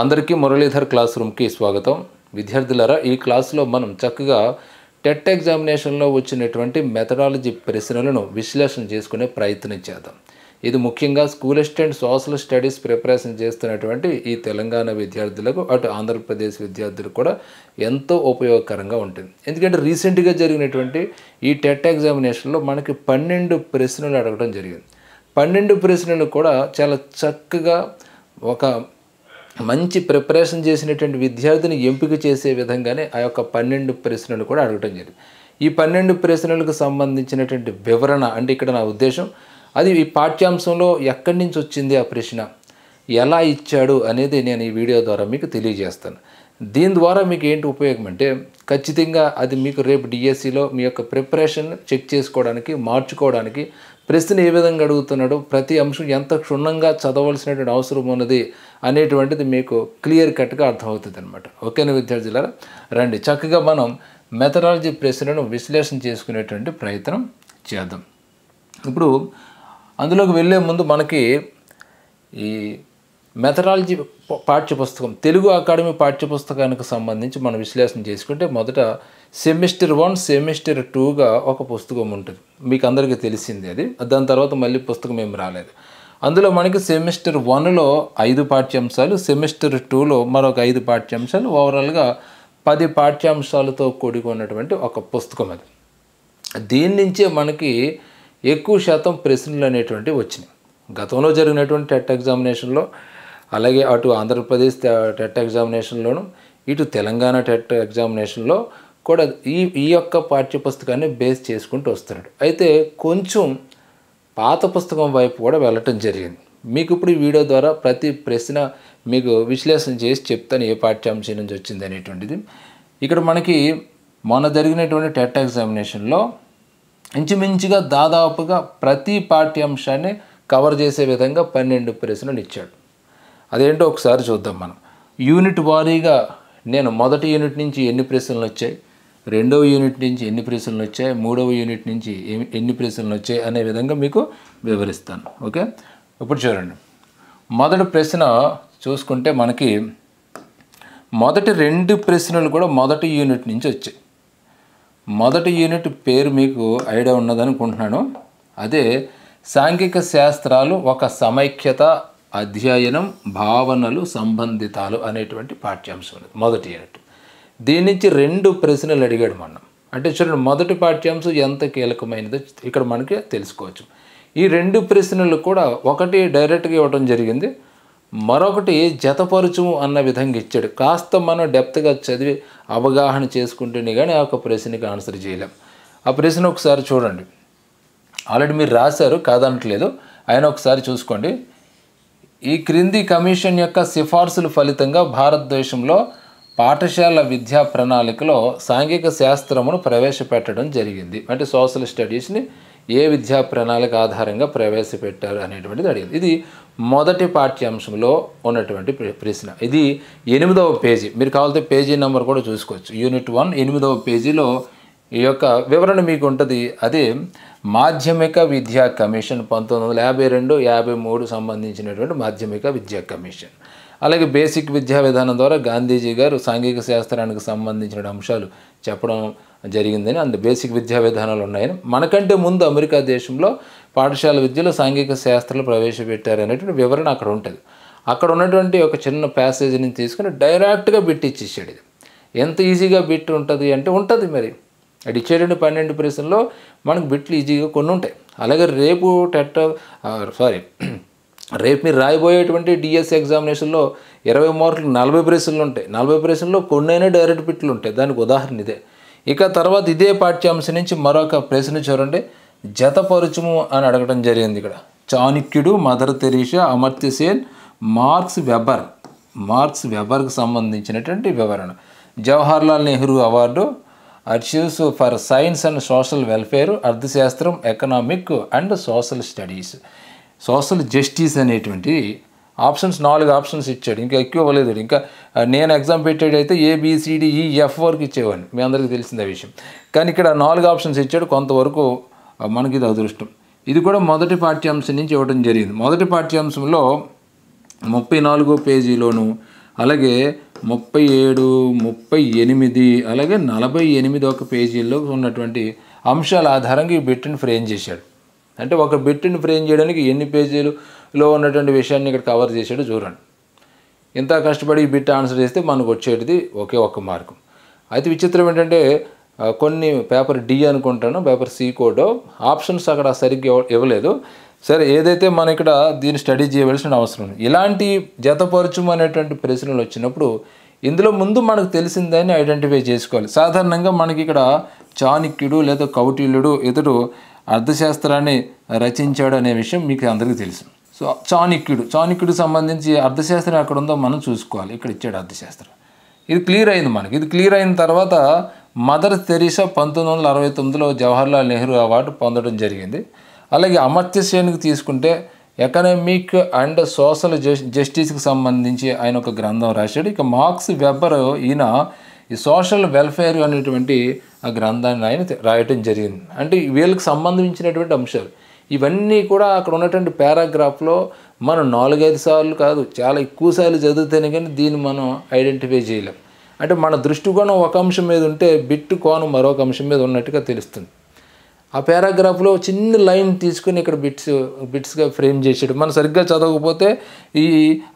అందరికీ మురళీధర్ క్లాస్ రూమ్కి స్వాగతం విద్యార్థులరా ఈ క్లాసులో మనం చక్కగా టెట్ ఎగ్జామినేషన్లో వచ్చినటువంటి మెథడాలజీ ప్రశ్నలను విశ్లేషణ చేసుకునే ప్రయత్నం చేద్దాం ఇది ముఖ్యంగా school and social studies preparation చేస్తున్నటువంటి ఈ తెలంగాణ విద్యార్థులకు అటు ఆంధ్రప్రదేశ్ విద్యార్థులకు కూడా ఎంతో ఉపయోగకరంగా ఉంటుంది ఎందుకంటే రీసెంట్గా జరిగినటువంటి ఈ టెట్ ఎగ్జామినేషన్లో మనకి పన్నెండు ప్రశ్నలు అడగడం జరిగింది పన్నెండు ప్రశ్నలు కూడా చాలా చక్కగా ఒక మంచి ప్రిపరేషన్ చేసినటువంటి విద్యార్థిని ఎంపిక చేసే విధంగానే ఆ యొక్క పన్నెండు ప్రశ్నలు కూడా అడగటం జరిగింది ఈ పన్నెండు ప్రశ్నలకు సంబంధించినటువంటి వివరణ అంటే ఇక్కడ నా ఉద్దేశం అది ఈ పాఠ్యాంశంలో ఎక్కడి నుంచి వచ్చింది ఆ ప్రశ్న ఎలా ఇచ్చాడు అనేది నేను ఈ వీడియో ద్వారా మీకు తెలియజేస్తాను దీని ద్వారా మీకు ఏంటి ఉపయోగం అంటే ఖచ్చితంగా అది మీకు రేపు డిఎస్సిలో మీ యొక్క ప్రిపరేషన్ చెక్ చేసుకోవడానికి మార్చుకోవడానికి ప్రశ్న ఏ విధంగా అడుగుతున్నాడు ప్రతి అంశం ఎంత క్షుణ్ణంగా చదవలసినటువంటి అవసరం ఉన్నది అనేటువంటిది మీకు క్లియర్ కట్గా అర్థమవుతుంది అనమాట ఓకేనా విద్యార్థులారా రండి చక్కగా మనం మెథడాలజీ ప్రశ్నలను విశ్లేషణ చేసుకునేటువంటి ప్రయత్నం చేద్దాం ఇప్పుడు అందులోకి వెళ్ళే ముందు మనకి ఈ మెథడాలజీ పాఠ్యపుస్తకం తెలుగు అకాడమీ పాఠ్యపుస్తకానికి సంబంధించి మనం విశ్లేషణ చేసుకుంటే మొదట సెమిస్టర్ వన్ సెమిస్టర్ టూగా ఒక పుస్తకం ఉంటుంది మీకు అందరికీ తెలిసింది అది దాని తర్వాత మళ్ళీ పుస్తకం ఏమి రాలేదు అందులో మనకి సెమిస్టర్ వన్లో ఐదు పాఠ్యాంశాలు సెమిస్టర్ టూలో మరొక ఐదు పాఠ్యాంశాలు ఓవరాల్గా పది పాఠ్యాంశాలతో కూడుకున్నటువంటి ఒక పుస్తకం అది దీని నుంచే మనకి ఎక్కువ శాతం ప్రశ్నలు అనేటువంటివి వచ్చినాయి గతంలో జరిగినటువంటి టెట్ ఎగ్జామినేషన్లో అలాగే అటు ఆంధ్రప్రదేశ్ టెట్ ఎగ్జామినేషన్లోను ఇటు తెలంగాణ టెట్ ఎగ్జామినేషన్లో కూడా ఈ ఈ యొక్క పాఠ్యపుస్తకాన్ని బేస్ చేసుకుంటూ వస్తున్నాడు అయితే కొంచెం పాత పుస్తకం వైపు కూడా వెళ్ళటం జరిగింది మీకు ఇప్పుడు ఈ వీడియో ద్వారా ప్రతి ప్రశ్న మీకు విశ్లేషణ చేసి చెప్తాను ఏ పాఠ్యాంశం నుంచి వచ్చింది అనేటువంటిది ఇక్కడ మనకి మొన్న జరిగినటువంటి టెట్ ఎగ్జామినేషన్లో ఇంచుమించుగా దాదాపుగా ప్రతి పాఠ్యాంశాన్ని కవర్ చేసే విధంగా పన్నెండు ప్రశ్నలు ఇచ్చాడు అదేంటో ఒకసారి చూద్దాం మనం యూనిట్ వారీగా నేను మొదటి యూనిట్ నుంచి ఎన్ని ప్రశ్నలు వచ్చాయి రెండవ యూనిట్ నుంచి ఎన్ని ప్రశ్నలు వచ్చాయి మూడవ యూనిట్ నుంచి ఎన్ని ప్రశ్నలు వచ్చాయి అనే విధంగా మీకు వివరిస్తాను ఓకే ఇప్పుడు చూడండి మొదటి ప్రశ్న చూసుకుంటే మనకి మొదటి రెండు ప్రశ్నలు కూడా మొదటి యూనిట్ నుంచి వచ్చాయి మొదటి యూనిట్ పేరు మీకు ఐడియా ఉన్నదనుకుంటున్నాను అదే సాంఘిక శాస్త్రాలు ఒక సమైక్యత అధ్యయనం భావనలు సంబంధితాలు అనేటువంటి పాఠ్యాంశం మొదటి యూనిట్ దీని నుంచి రెండు ప్రశ్నలు అడిగాడు మనం అంటే చూడండి మొదటి పాఠ్యాంశం ఎంత కీలకమైనదో ఇక్కడ మనకి తెలుసుకోవచ్చు ఈ రెండు ప్రశ్నలు కూడా ఒకటి డైరెక్ట్గా ఇవ్వడం జరిగింది మరొకటి జతపరచుము అన్న విధంగా ఇచ్చాడు కాస్త మనం డెప్త్గా చదివి అవగాహన చేసుకుంటేనే కానీ ఆ యొక్క ప్రశ్నకి ఆన్సర్ చేయలేం ఆ ప్రశ్న ఒకసారి చూడండి ఆల్రెడీ మీరు రాశారు కాదనట్లేదు ఆయన ఒకసారి చూసుకోండి ఈ క్రింది కమిషన్ యొక్క సిఫార్సుల ఫలితంగా భారతదేశంలో పాఠశాల విద్యా ప్రణాళికలో సాంఘిక శాస్త్రమును ప్రవేశపెట్టడం జరిగింది అంటే సోషల్ స్టడీస్ని ఏ విద్యా ప్రణాళిక ఆధారంగా ప్రవేశపెట్టారు అనేటువంటిది అడిగింది ఇది మొదటి పాఠ్యాంశంలో ఉన్నటువంటి ప్రశ్న ఇది ఎనిమిదవ పేజీ మీరు కావాలంటే పేజీ నెంబర్ కూడా చూసుకోవచ్చు యూనిట్ వన్ ఎనిమిదవ పేజీలో ఈ యొక్క వివరణ మీకు ఉంటుంది అదే మాధ్యమిక విద్యా కమిషన్ పంతొమ్మిది వందల యాభై రెండు యాభై మూడు సంబంధించినటువంటి మాధ్యమిక విద్యా కమిషన్ అలాగే బేసిక్ విద్యా విధానం ద్వారా గాంధీజీ గారు సాంఘిక శాస్త్రానికి సంబంధించిన అంశాలు చెప్పడం జరిగిందని అందు బేసిక్ విద్యా విధానాలు ఉన్నాయని మనకంటే ముందు అమెరికా దేశంలో పాఠశాల విద్యలో సాంఘిక శాస్త్రాలు ప్రవేశపెట్టారనేటువంటి వివరణ అక్కడ ఉంటుంది అక్కడ ఉన్నటువంటి ఒక చిన్న ప్యాసేజ్ని తీసుకుని డైరెక్ట్గా బిట్ ఇచ్చేసాడు ఇది ఎంత ఈజీగా బిట్ ఉంటుంది అంటే ఉంటుంది మరి అది ఇచ్చేటువంటి పన్నెండు ప్రశ్నల్లో మనకు బిట్లు ఈజీగా కొన్ని ఉంటాయి అలాగే రేపు టెట్ సారీ రేపు మీరు రాయబోయేటువంటి డిఎస్ ఎగ్జామినేషన్లో ఇరవై మార్కులు నలభై ప్రశ్నలు ఉంటాయి నలభై ప్రశ్నల్లో కొన్నైనా డైరెక్ట్ పిట్లు ఉంటాయి దానికి ఉదాహరణ ఇదే ఇక తర్వాత ఇదే పాఠ్యాంశం నుంచి మరొక ప్రశ్న చూడండి జతపరుచుము అని అడగడం జరిగింది ఇక్కడ చాణుక్యుడు mother తెరీషా Amartya Sen marks weber marks వెబర్కి సంబంధించినటువంటి వివరణ Jawaharlal Nehru award అర్షివ్స్ for science and social welfare అర్థశాస్త్రం economic and social studies social justice అనేటువంటి ఆప్షన్స్ నాలుగు ఆప్షన్స్ ఇచ్చాడు ఇంకా ఎక్కువ ఇవ్వలేదు ఇంకా నేను ఎగ్జామ్ పెట్టాడు అయితే ఏబిసిడిఈ ఎఫ్ e, వరకు ఇచ్చేవాడిని మీ అందరికీ తెలిసిందే విషయం కానీ ఇక్కడ నాలుగు ఆప్షన్స్ ఇచ్చాడు కొంతవరకు మనకి ఇది అదృష్టం ఇది కూడా మొదటి పాఠ్యాంశం నుంచి ఇవ్వడం జరిగింది మొదటి పాఠ్యాంశంలో ముప్పై నాలుగో పేజీలోను అలాగే ముప్పై ఏడు ముప్పై ఎనిమిది అలాగే నలభై ఎనిమిది ఒక పేజీల్లో ఉన్నటువంటి అంశాల ఆధారంగా ఈ బిట్ని ఫ్రేమ్ చేశాడు అంటే ఒక బిట్ని ఫ్రేమ్ చేయడానికి ఎన్ని పేజీలలో ఉన్నటువంటి విషయాన్ని ఇక్కడ కవర్ చేసాడు చూడండి ఇంత కష్టపడి ఈ బిట్ ఆన్సర్ చేస్తే మనకు వచ్చేటిది ఒకే ఒక్క మార్కు అయితే విచిత్రం ఏంటంటే కొన్ని పేపర్ డి అనుకుంటాను పేపర్ సి కోడో ఆప్షన్స్ అక్కడ సరిగ్గా ఇవ్వలేదు సరే ఏదైతే మన ఇక్కడ దీన్ని స్టడీ చేయవలసిన అవసరం ఇలాంటి జతపరచం అనేటువంటి ప్రశ్నలు వచ్చినప్పుడు ఇందులో ముందు మనకు తెలిసిందని ఐడెంటిఫై చేసుకోవాలి సాధారణంగా మనకి ఇక్కడ చాణిక్యుడు లేదా కౌటిల్యుడు ఇతడు అర్థశాస్త్రాన్ని రచించాడు అనే విషయం మీకు అందరికీ తెలుసు సో చాణక్యుడు చాణక్యుడికి సంబంధించి అర్థశాస్త్రం ఎక్కడ ఉందో మనం చూసుకోవాలి ఇక్కడ ఇచ్చాడు అర్థశాస్త్రం ఇది క్లియర్ అయింది మనకి ఇది క్లియర్ అయిన తర్వాత మదర్ తెరీసా పంతొమ్మిది వందల అరవై తొమ్మిదిలో జవహర్లాల్ నెహ్రూ అవార్డు పొందడం జరిగింది అలాగే అమర్త్య సేన్కి తీసుకుంటే ఎకనామిక్ అండ్ సోషల్ జస్టిస్కి సంబంధించి ఆయన ఒక గ్రంథం రాశాడు ఇక మార్క్స్ వెబ్బర్ ఈయన ఈ సోషల్ వెల్ఫేర్ అనేటువంటి ఆ గ్రంథాన్ని ఆయన రాయటం జరిగింది అంటే వీళ్ళకి సంబంధించినటువంటి అంశాలు ఇవన్నీ కూడా అక్కడ ఉన్నటువంటి పారాగ్రాఫ్లో మనం నాలుగైదు సార్లు కాదు చాలా ఎక్కువ సార్లు చదివితేనే కానీ దీన్ని మనం ఐడెంటిఫై చేయలేం అంటే మన దృష్టికోణం ఒక అంశం మీద ఉంటే బిట్టు కోణం మరొక అంశం మీద ఉన్నట్టుగా తెలుస్తుంది ఆ పారాగ్రాఫ్లో చిన్న లైన్ తీసుకుని ఇక్కడ బిట్స్ బిట్స్గా ఫ్రేమ్ చేసాడు మనం సరిగ్గా చదవకపోతే ఈ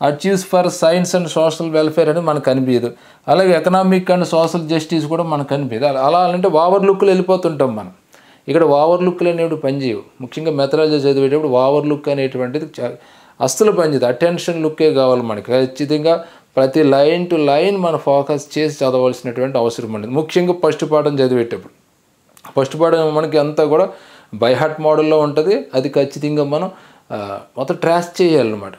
archives for science and social welfare అని మనకు కనిపించదు అలాగే ఎకనామిక్ అండ్ సోషల్ జస్టిస్ కూడా మనకు కనిపించదు అలా అంటే ఓవర్ లుక్లు వెళ్ళిపోతుంటాం మనం ఇక్కడ ఓవర్ లుక్లు అనేవి పనిచేయవు ముఖ్యంగా మెథడాలజీ చదివేటప్పుడు ఓవర్ లుక్ అనేటువంటిది అస్సలు పనిచేది అటెన్షన్ లుక్కే కావాలి మనకి ఖచ్చితంగా ప్రతి లైన్ టు లైన్ మనం ఫోకస్ చేసి చదవాల్సినటువంటి అవసరం ఉండదు ముఖ్యంగా ఫస్ట్ పాఠం చదివేటప్పుడు ఫస్ట్ పాడు మనకి అంతా కూడా బైహార్ట్ మోడల్లో ఉంటుంది అది ఖచ్చితంగా మనం మొత్తం ట్రాస్ చేయాలన్నమాట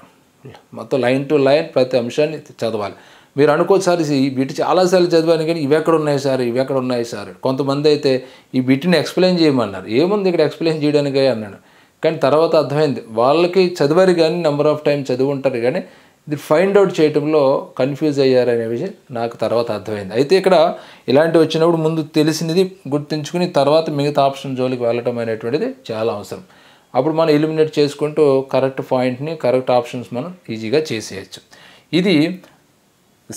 మొత్తం లైన్ టు లైన్ ప్రతి అంశాన్ని చదవాలి మీరు అనుకోసారి ఈ బిట్ చాలాసార్లు చదివాను కానీ ఇవి ఎక్కడ ఉన్నాయి సార్ ఇవి ఎక్కడ ఉన్నాయి సార్ కొంతమంది అయితే ఈ బిట్ని ఎక్స్ప్లెయిన్ చేయమన్నారు ఏముంది ఇక్కడ ఎక్స్ప్లెయిన్ చేయడానికి అన్నాడు కానీ తర్వాత అర్థమైంది వాళ్ళకి చదివారు కానీ నెంబర్ ఆఫ్ టైం చదివి ఉంటారు కానీ ఇది ఫైండ్ అవుట్ చేయటంలో కన్ఫ్యూజ్ అయ్యారనే విషయం నాకు తర్వాత అర్థమైంది అయితే ఇక్కడ ఇలాంటివి వచ్చినప్పుడు ముందు తెలిసినది గుర్తుంచుకుని తర్వాత మిగతా ఆప్షన్ జోలికి వెళ్ళటం అనేటువంటిది చాలా అవసరం అప్పుడు మనం ఎలిమినేట్ చేసుకుంటూ కరెక్ట్ పాయింట్ని కరెక్ట్ ఆప్షన్స్ మనం ఈజీగా చేసేయచ్చు ఇది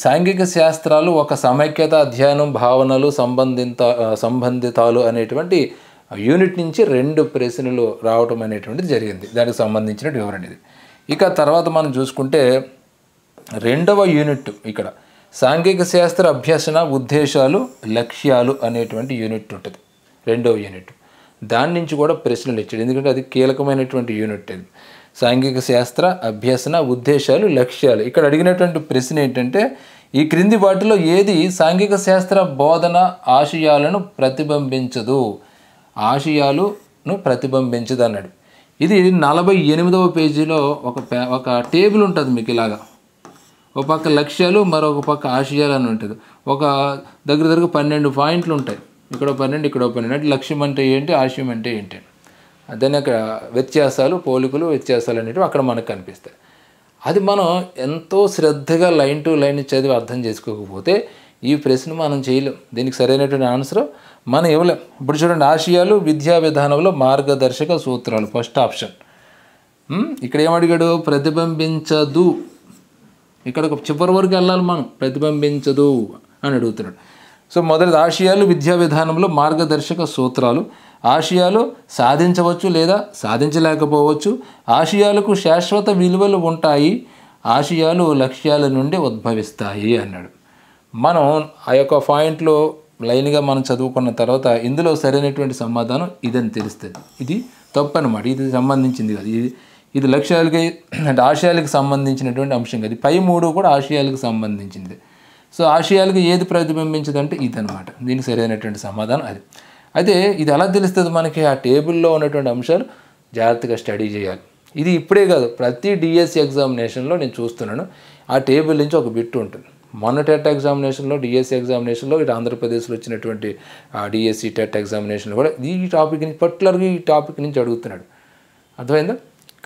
సాంఘిక శాస్త్రాలు ఒక సమైక్యత అధ్యయనం భావనలు సంబంధిత సంబంధితాలు అనేటువంటి యూనిట్ నుంచి రెండు ప్రశ్నలు రావటం అనేటువంటిది జరిగింది దానికి సంబంధించిన వివరణ ఇది ఇక తర్వాత మనం చూసుకుంటే రెండవ యూనిట్ ఇక్కడ సాంఘిక శాస్త్ర అభ్యసన ఉద్దేశాలు లక్ష్యాలు అనేటువంటి యూనిట్ ఉంటుంది రెండవ యూనిట్ దాని నుంచి కూడా ప్రశ్నలు ఇచ్చాడు ఎందుకంటే అది కీలకమైనటువంటి యూనిట్ అది సాంఘిక శాస్త్ర అభ్యసన ఉద్దేశాలు లక్ష్యాలు ఇక్కడ అడిగినటువంటి ప్రశ్న ఏంటంటే ఈ క్రింది వాటిలో ఏది సాంఘిక శాస్త్ర బోధన ఆశయాలను ప్రతిబింబించదు ఆశయాలను ప్రతిబింబించదు అన్నాడు ఇది నలభై ఎనిమిదవ పేజీలో ఒక ఒక టేబుల్ ఉంటుంది మీకు ఇలాగా ఒక పక్క లక్ష్యాలు మరొక పక్క ఆశయాలు అని ఉంటుంది ఒక దగ్గర దగ్గర పన్నెండు పాయింట్లు ఉంటాయి ఇక్కడ పన్నెండు ఇక్కడ పన్నెండు అంటే లక్ష్యం అంటే ఏంటి ఆశయం అంటే ఏంటి దాని అక్కడ వ్యత్యాసాలు పోలికలు వ్యత్యాసాలు అనేవి అక్కడ మనకు కనిపిస్తాయి అది మనం ఎంతో శ్రద్ధగా లైన్ టు లైన్ చదివి అర్థం చేసుకోకపోతే ఈ ప్రశ్న మనం చేయలేం దీనికి సరైనటువంటి ఆన్సర్ మనం ఇవ్వలేం ఇప్పుడు చూడండి ఆశయాలు విద్యా విధానంలో మార్గదర్శక సూత్రాలు ఫస్ట్ ఆప్షన్ ఇక్కడ ఏమడిగాడు ప్రతిబింబించదు ఇక్కడ ఒక చివరి వరకు వెళ్ళాలి మనం ప్రతిబింబించదు అని అడుగుతున్నాడు సో మొదటిది ఆశయాలు విద్యా విధానంలో మార్గదర్శక సూత్రాలు ఆశయాలు సాధించవచ్చు లేదా సాధించలేకపోవచ్చు ఆశయాలకు శాశ్వత విలువలు ఉంటాయి ఆశయాలు లక్ష్యాల నుండి ఉద్భవిస్తాయి అన్నాడు మనం ఆ యొక్క పాయింట్లో లైన్గా మనం చదువుకున్న తర్వాత ఇందులో సరైనటువంటి సమాధానం ఇదని తెలుస్తుంది ఇది తప్పు అనమాట ఇది సంబంధించింది కాదు ఇది ఇది లక్ష్యాలకి అంటే ఆశయాలకు సంబంధించినటువంటి అంశం కదా పై మూడు కూడా ఆశయాలకు సంబంధించింది సో ఆశయాలకు ఏది ప్రతిబింబించదంటే అనమాట దీనికి సరైనటువంటి సమాధానం అది అయితే ఇది ఎలా తెలుస్తుంది మనకి ఆ టేబుల్లో ఉన్నటువంటి అంశాలు జాగ్రత్తగా స్టడీ చేయాలి ఇది ఇప్పుడే కాదు ప్రతి డిఎస్సి ఎగ్జామినేషన్లో నేను చూస్తున్నాను ఆ టేబుల్ నుంచి ఒక బిట్ ఉంటుంది మొన్న టెట్ ఎగ్జామినేషన్లో డిఎస్సి ఎగ్జామినేషన్లో ఇటు ఆంధ్రప్రదేశ్లో వచ్చినటువంటి ఆ డిఎస్సి టెట్ ఎగ్జామినేషన్ కూడా ఈ టాపిక్ నుంచి పర్టికులర్గా ఈ టాపిక్ నుంచి అడుగుతున్నాడు అర్థమైందా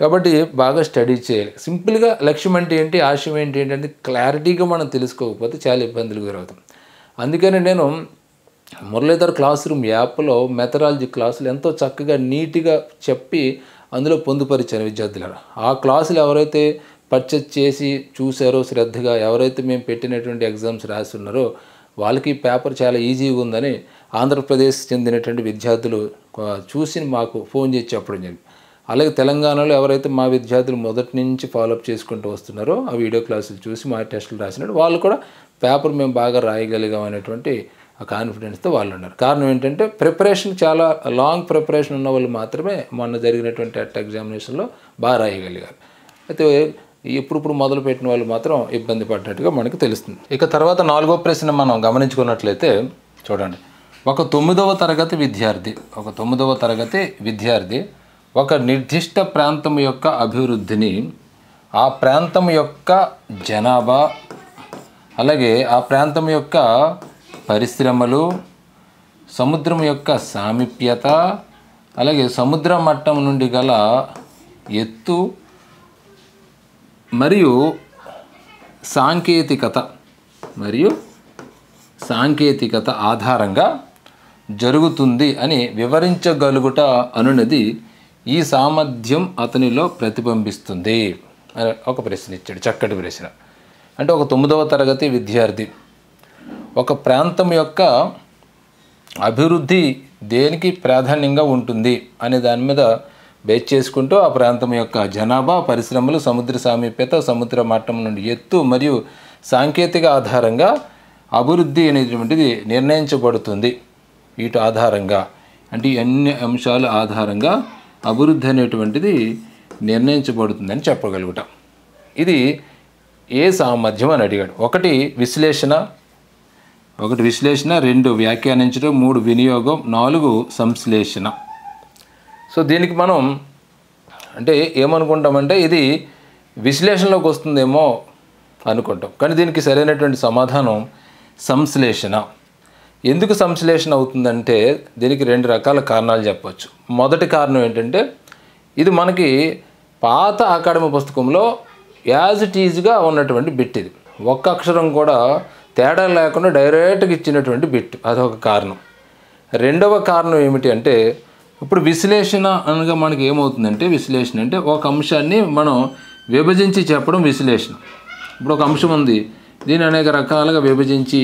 కాబట్టి బాగా స్టడీ చేయాలి సింపుల్గా లక్ష్యం అంటే ఏంటి ఆశయం ఏంటి ఏంటంటే క్లారిటీగా మనం తెలుసుకోకపోతే చాలా ఇబ్బందులు గురవుతాం అందుకని నేను మురళీధర్ క్లాస్ రూమ్ యాప్లో మెథడాలజీ క్లాసులు ఎంతో చక్కగా నీట్గా చెప్పి అందులో పొందుపరిచాను విద్యార్థులను ఆ క్లాసులు ఎవరైతే పర్చేజ్ చేసి చూశారో శ్రద్ధగా ఎవరైతే మేము పెట్టినటువంటి ఎగ్జామ్స్ రాస్తున్నారో వాళ్ళకి పేపర్ చాలా ఈజీగా ఉందని ఆంధ్రప్రదేశ్ చెందినటువంటి విద్యార్థులు చూసి మాకు ఫోన్ చేసి చెప్పడం జరిగింది అలాగే తెలంగాణలో ఎవరైతే మా విద్యార్థులు మొదటి నుంచి ఫాలోఅప్ చేసుకుంటూ వస్తున్నారో ఆ వీడియో క్లాసులు చూసి మా టెస్టులు రాసినట్టు వాళ్ళు కూడా పేపర్ మేము బాగా రాయగలిగాం అనేటువంటి కాన్ఫిడెన్స్తో వాళ్ళు ఉన్నారు కారణం ఏంటంటే ప్రిపరేషన్ చాలా లాంగ్ ప్రిపరేషన్ ఉన్న వాళ్ళు మాత్రమే మొన్న జరిగినటువంటి అట్ ఎగ్జామినేషన్లో బాగా రాయగలిగారు అయితే మొదలు మొదలుపెట్టిన వాళ్ళు మాత్రం ఇబ్బంది పడ్డట్టుగా మనకు తెలుస్తుంది ఇక తర్వాత నాలుగో ప్రశ్న మనం గమనించుకున్నట్లయితే చూడండి ఒక తొమ్మిదవ తరగతి విద్యార్థి ఒక తొమ్మిదవ తరగతి విద్యార్థి ఒక నిర్దిష్ట ప్రాంతం యొక్క అభివృద్ధిని ఆ ప్రాంతం యొక్క జనాభా అలాగే ఆ ప్రాంతం యొక్క పరిశ్రమలు సముద్రం యొక్క సామీప్యత అలాగే సముద్ర మట్టం నుండి గల ఎత్తు మరియు సాంకేతికత మరియు సాంకేతికత ఆధారంగా జరుగుతుంది అని వివరించగలుగుట అనునది ఈ సామర్థ్యం అతనిలో ప్రతిబింబిస్తుంది అని ఒక ప్రశ్న ఇచ్చాడు చక్కటి ప్రశ్న అంటే ఒక తొమ్మిదవ తరగతి విద్యార్థి ఒక ప్రాంతం యొక్క అభివృద్ధి దేనికి ప్రాధాన్యంగా ఉంటుంది అనే దాని మీద బేచ్ చేసుకుంటూ ఆ ప్రాంతం యొక్క జనాభా పరిశ్రమలు సముద్ర సామీప్యత సముద్ర మట్టం నుండి ఎత్తు మరియు సాంకేతిక ఆధారంగా అభివృద్ధి అనేటువంటిది నిర్ణయించబడుతుంది వీటి ఆధారంగా అంటే అన్ని అంశాల ఆధారంగా అభివృద్ధి అనేటువంటిది నిర్ణయించబడుతుందని చెప్పగలుగుతాం ఇది ఏ సామర్థ్యం అని అడిగాడు ఒకటి విశ్లేషణ ఒకటి విశ్లేషణ రెండు వ్యాఖ్యానించడం మూడు వినియోగం నాలుగు సంశ్లేషణ సో దీనికి మనం అంటే ఏమనుకుంటామంటే ఇది విశ్లేషణలోకి వస్తుందేమో అనుకుంటాం కానీ దీనికి సరైనటువంటి సమాధానం సంశ్లేషణ ఎందుకు సంశ్లేషణ అవుతుందంటే దీనికి రెండు రకాల కారణాలు చెప్పవచ్చు మొదటి కారణం ఏంటంటే ఇది మనకి పాత అకాడమీ పుస్తకంలో యాజ్ ఇట్ ఈజ్గా ఉన్నటువంటి బిట్ ఇది ఒక్క అక్షరం కూడా తేడా లేకుండా డైరెక్ట్గా ఇచ్చినటువంటి బిట్ అదొక కారణం రెండవ కారణం ఏమిటి అంటే ఇప్పుడు విశ్లేషణ అనగా మనకి ఏమవుతుందంటే విశ్లేషణ అంటే ఒక అంశాన్ని మనం విభజించి చెప్పడం విశ్లేషణ ఇప్పుడు ఒక అంశం ఉంది దీన్ని అనేక రకాలుగా విభజించి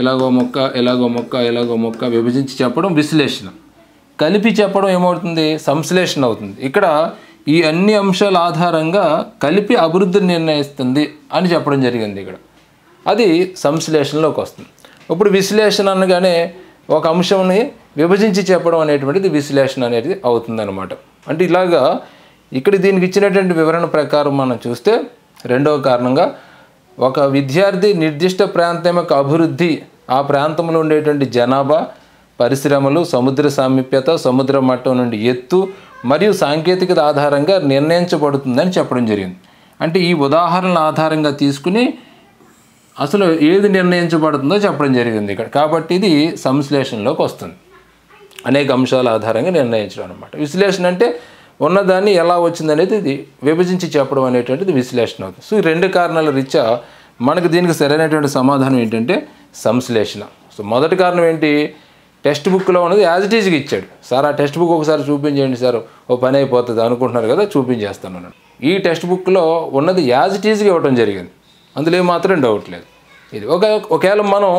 ఎలాగో మొక్క ఎలాగో మొక్క ఎలాగో మొక్క విభజించి చెప్పడం విశ్లేషణ కలిపి చెప్పడం ఏమవుతుంది సంశ్లేషణ అవుతుంది ఇక్కడ ఈ అన్ని అంశాల ఆధారంగా కలిపి అభివృద్ధిని నిర్ణయిస్తుంది అని చెప్పడం జరిగింది ఇక్కడ అది సంశ్లేషణలోకి వస్తుంది ఇప్పుడు విశ్లేషణ అనగానే ఒక అంశంని విభజించి చెప్పడం అనేటువంటిది విశ్లేషణ అనేది అనమాట అంటే ఇలాగా ఇక్కడ దీనికి ఇచ్చినటువంటి వివరణ ప్రకారం మనం చూస్తే రెండవ కారణంగా ఒక విద్యార్థి నిర్దిష్ట ప్రాంతం యొక్క అభివృద్ధి ఆ ప్రాంతంలో ఉండేటువంటి జనాభా పరిశ్రమలు సముద్ర సామీప్యత సముద్ర మట్టం నుండి ఎత్తు మరియు సాంకేతికత ఆధారంగా నిర్ణయించబడుతుందని చెప్పడం జరిగింది అంటే ఈ ఉదాహరణల ఆధారంగా తీసుకుని అసలు ఏది నిర్ణయించబడుతుందో చెప్పడం జరిగింది ఇక్కడ కాబట్టి ఇది సంశ్లేషణలోకి వస్తుంది అనేక అంశాల ఆధారంగా నిర్ణయించడం అనమాట విశ్లేషణ అంటే ఉన్నదాన్ని ఎలా వచ్చింది అనేది ఇది విభజించి చెప్పడం అనేటువంటిది విశ్లేషణ అవుతుంది సో ఈ రెండు కారణాల రీత్యా మనకు దీనికి సరైనటువంటి సమాధానం ఏంటంటే సంశ్లేషణ సో మొదటి కారణం ఏంటి టెక్స్ట్ బుక్లో ఉన్నది యాజ్ ఇట్ ఈజ్గా ఇచ్చాడు సార్ ఆ టెక్స్ట్ బుక్ ఒకసారి చూపించేయండి సార్ ఓ పని అయిపోతుంది అనుకుంటున్నారు కదా చూపించేస్తాను అన్నాడు ఈ టెక్స్ట్ బుక్లో ఉన్నది యాజ్ ఇట్ ఈజ్గా ఇవ్వడం జరిగింది అందులో ఏమాత్రం డౌట్ లేదు ఇది ఒక ఒకవేళ మనం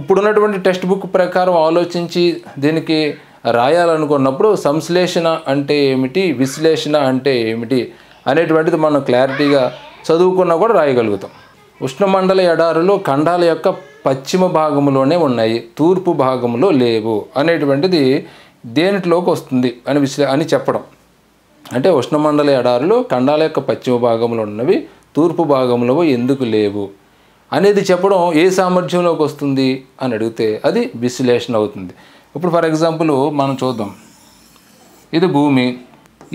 ఇప్పుడున్నటువంటి టెక్స్ట్ బుక్ ప్రకారం ఆలోచించి దీనికి రాయాలనుకున్నప్పుడు సంశ్లేషణ అంటే ఏమిటి విశ్లేషణ అంటే ఏమిటి అనేటువంటిది మనం క్లారిటీగా చదువుకున్నా కూడా రాయగలుగుతాం ఉష్ణమండల ఎడారులు ఖండాల యొక్క పశ్చిమ భాగంలోనే ఉన్నాయి తూర్పు భాగంలో లేవు అనేటువంటిది దేనిలోకి వస్తుంది అని విశ్లే అని చెప్పడం అంటే ఉష్ణమండల ఎడారులు ఖండాల యొక్క పశ్చిమ భాగంలో ఉన్నవి తూర్పు భాగంలో ఎందుకు లేవు అనేది చెప్పడం ఏ సామర్థ్యంలోకి వస్తుంది అని అడిగితే అది విశ్లేషణ అవుతుంది ఇప్పుడు ఫర్ ఎగ్జాంపుల్ మనం చూద్దాం ఇది భూమి